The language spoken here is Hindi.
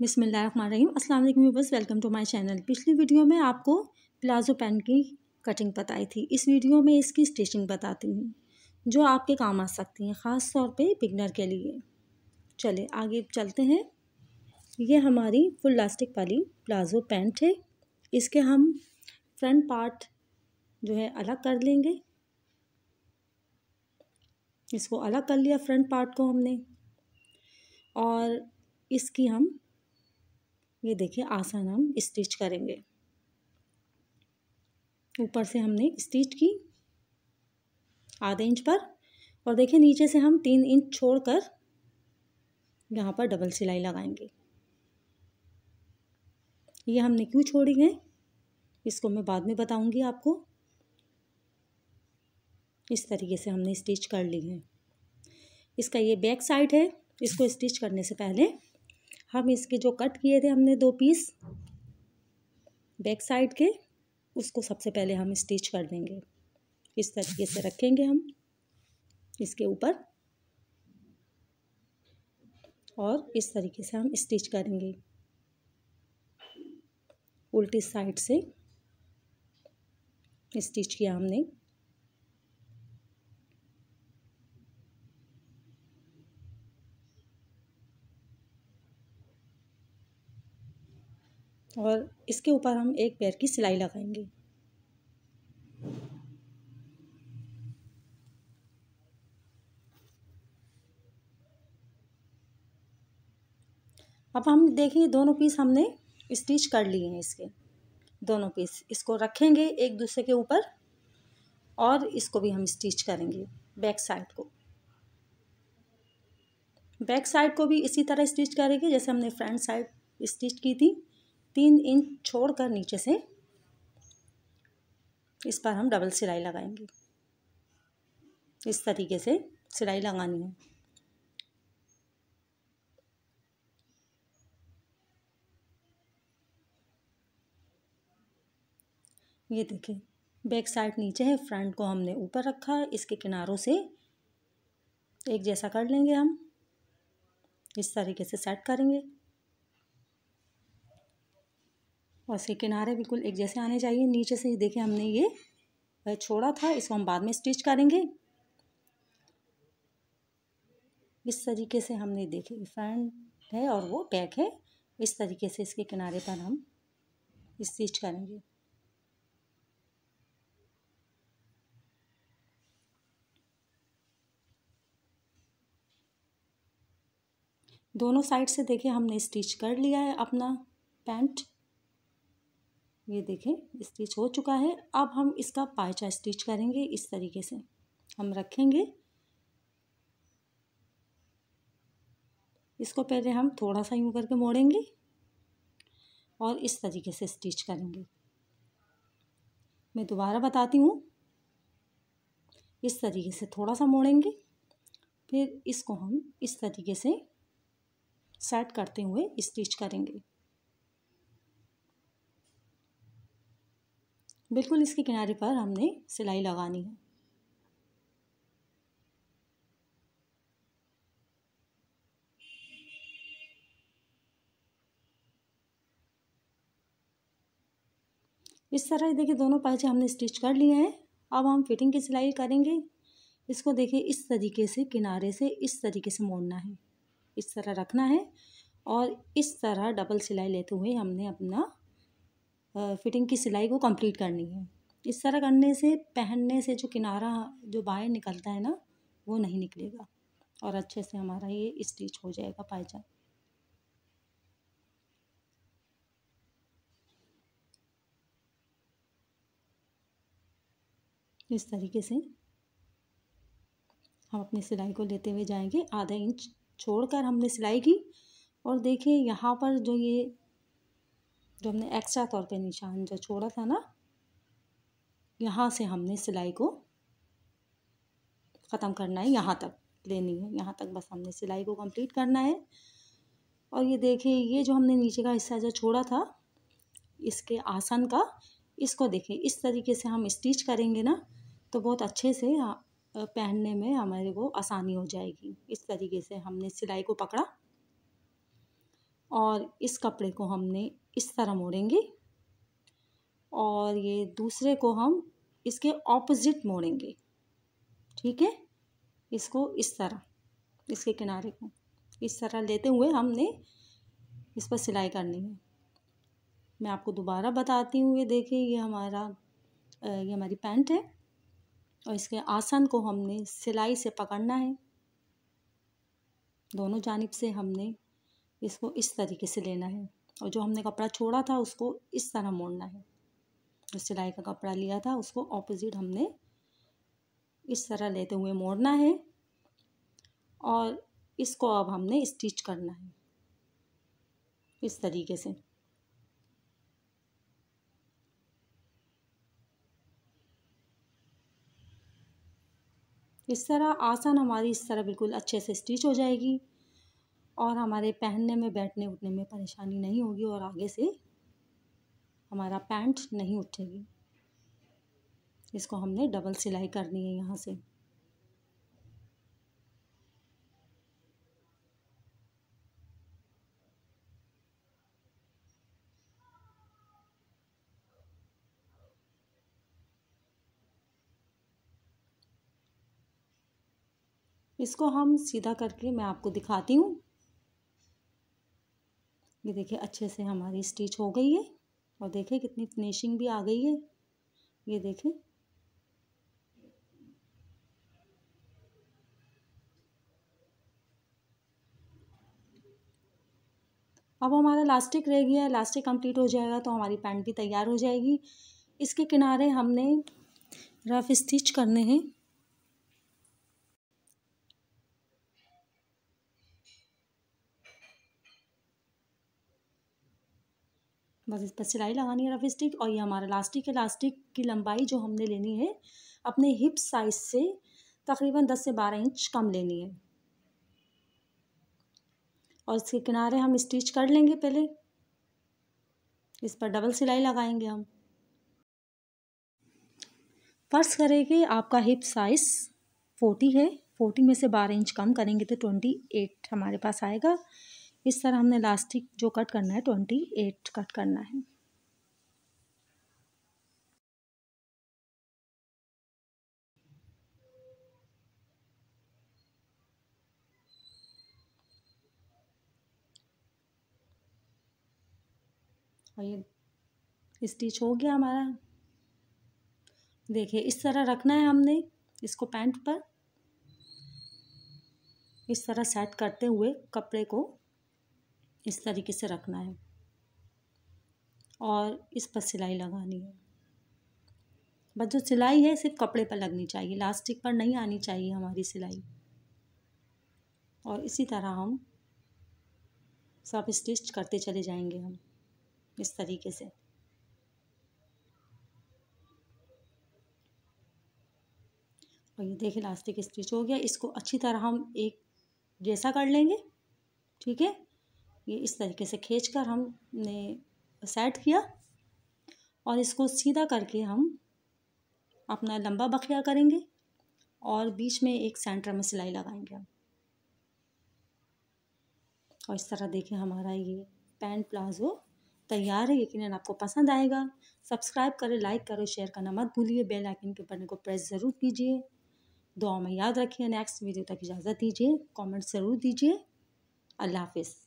बिसमीम अस्सलाम वालेकुम viewers welcome to my channel पिछली वीडियो में आपको प्लाजो पैंट की कटिंग बताई थी इस वीडियो में इसकी स्टिचिंग बताती हूँ जो आपके काम आ सकती हैं ख़ास तौर पे बिगनर के लिए चले आगे चलते हैं ये हमारी फुल लास्टिक वाली प्लाजो पैंट है इसके हम फ्रंट पार्ट जो है अलग कर लेंगे इसको अलग कर लिया फ्रंट पार्ट को हमने और इसकी हम ये देखिए आसान हम स्टिच करेंगे ऊपर से हमने स्टिच की आधे इंच पर और देखिए नीचे से हम तीन इंच छोड़कर यहाँ पर डबल सिलाई लगाएंगे ये हमने क्यों छोड़ी है इसको मैं बाद में बताऊंगी आपको इस तरीके से हमने स्टिच कर ली है इसका ये बैक साइड है इसको स्टिच करने से पहले हम इसके जो कट किए थे हमने दो पीस बैक साइड के उसको सबसे पहले हम स्टिच कर देंगे इस तरीके से रखेंगे हम इसके ऊपर और इस तरीके से हम स्टिच करेंगे उल्टी साइड से स्टिच किया हमने और इसके ऊपर हम एक पैर की सिलाई लगाएंगे अब हम देखेंगे दोनों पीस हमने स्टिच कर लिए हैं इसके दोनों पीस इसको रखेंगे एक दूसरे के ऊपर और इसको भी हम स्टिच करेंगे बैक साइड को बैक साइड को भी इसी तरह स्टिच करेंगे जैसे हमने फ्रंट साइड स्टिच की थी तीन इंच छोड़कर नीचे से इस पर हम डबल सिलाई लगाएंगे इस तरीके से सिलाई लगानी है ये देखिए बैक साइड नीचे है फ्रंट को हमने ऊपर रखा है इसके किनारों से एक जैसा कर लेंगे हम इस तरीके से सेट करेंगे और इसके किनारे बिल्कुल एक जैसे आने चाहिए नीचे से देखिए हमने ये छोड़ा था इसको हम बाद में स्टिच करेंगे इस तरीके से हमने देखे फ्रंट है और वो पैक है इस तरीके से इसके किनारे पर हम स्टिच करेंगे दोनों साइड से देखिए हमने स्टिच कर लिया है अपना पैंट ये देखें स्टिच हो चुका है अब हम इसका पायचा स्टिच करेंगे इस तरीके से हम रखेंगे इसको पहले हम थोड़ा सा यूँ करके मोड़ेंगे और इस तरीके से स्टिच करेंगे मैं दोबारा बताती हूँ इस तरीके से थोड़ा सा मोड़ेंगे फिर इसको हम इस तरीके से सेट करते हुए स्टिच करेंगे बिल्कुल इसके किनारे पर हमने सिलाई लगानी है इस तरह देखिए दोनों पाइचे हमने स्टिच कर लिए हैं अब हम फिटिंग की सिलाई करेंगे इसको देखिए इस तरीके से किनारे से इस तरीके से मोड़ना है इस तरह रखना है और इस तरह डबल सिलाई लेते हुए हमने अपना फिटिंग की सिलाई को कंप्लीट करनी है इस तरह करने से पहनने से जो किनारा जो बाहर निकलता है ना वो नहीं निकलेगा और अच्छे से हमारा ये स्टिच हो जाएगा पायजामा इस तरीके से हम अपनी सिलाई को लेते हुए जाएंगे आधा इंच छोड़कर हमने सिलाई की और देखिए यहाँ पर जो ये जो तो हमने एक्स्ट्रा तौर पे निशान जो छोड़ा था ना यहाँ से हमने सिलाई को ख़त्म करना है यहाँ तक लेनी है यहाँ तक बस हमने सिलाई को कंप्लीट करना है और ये देखिए ये जो हमने नीचे का हिस्सा जो छोड़ा था इसके आसन का इसको देखें इस तरीके से हम स्टिच करेंगे ना तो बहुत अच्छे से पहनने में हमारे को आसानी हो जाएगी इस तरीके से हमने सिलाई को पकड़ा और इस कपड़े को हमने इस तरह मोड़ेंगे और ये दूसरे को हम इसके ऑपोजिट मोड़ेंगे ठीक है इसको इस तरह इसके किनारे को इस तरह लेते हुए हमने इस पर सिलाई करनी है मैं आपको दोबारा बताती हूँ ये देखिए ये हमारा ये हमारी पैंट है और इसके आसन को हमने सिलाई से पकड़ना है दोनों जानब से हमने इसको इस तरीके से लेना है और जो हमने कपड़ा छोड़ा था उसको इस तरह मोड़ना है जो सिलाई का कपड़ा लिया था उसको ऑपोजिट हमने इस तरह लेते हुए मोड़ना है और इसको अब हमने स्टिच करना है इस तरीके से इस तरह आसान हमारी इस तरह बिल्कुल अच्छे से स्टिच हो जाएगी और हमारे पहनने में बैठने उठने में परेशानी नहीं होगी और आगे से हमारा पैंट नहीं उठेगी इसको हमने डबल सिलाई करनी है यहाँ से इसको हम सीधा करके मैं आपको दिखाती हूँ ये देखिए अच्छे से हमारी स्टिच हो गई है और देखिए कितनी फिनिशिंग भी आ गई है ये देखें अब हमारा लास्टिक रह गया लास्टिक कंप्लीट हो जाएगा तो हमारी पैंट भी तैयार हो जाएगी इसके किनारे हमने रफ स्टिच करने हैं बस इस पर सिलाई लगानी है रफ स्टिक और ये हमारा लास्टिक है लास्टिक की लंबाई जो हमने लेनी है अपने हिप साइज से तकरीबन दस से बारह इंच कम लेनी है और इसके किनारे हम स्टिच कर लेंगे पहले इस पर डबल सिलाई लगाएंगे हम फर्ज करेंगे आपका हिप साइज़ फोर्टी है फोर्टी में से बारह इंच कम करेंगे तो ट्वेंटी एट हमारे पास आएगा इस तरह हमने लास्टिक जो कट करना है ट्वेंटी एट कट करना है और ये स्टिच हो गया हमारा देखिए इस तरह रखना है हमने इसको पैंट पर इस तरह सेट करते हुए कपड़े को इस तरीके से रखना है और इस पर सिलाई लगानी है बस जो सिलाई है सिर्फ कपड़े पर लगनी चाहिए लास्टिक पर नहीं आनी चाहिए हमारी सिलाई और इसी तरह हम सब स्टिच करते चले जाएंगे हम इस तरीके से और ये देखिए लास्टिक स्टिच हो गया इसको अच्छी तरह हम एक जैसा कर लेंगे ठीक है ये इस तरीके से खींच कर हमने सेट किया और इसको सीधा करके हम अपना लंबा बखिया करेंगे और बीच में एक सेंटर में सिलाई लगाएंगे हम और इस तरह देखिए हमारा ये पैंट प्लाजो तैयार है यकीन आपको पसंद आएगा सब्सक्राइब करें लाइक करें शेयर करना मत भूलिए बेल आइकन के बटन को प्रेस ज़रूर कीजिए दुआ में याद रखिए नेक्स्ट वीडियो तक इजाज़त दीजिए कमेंट ज़रूर दीजिए अल्लाह हाफिज़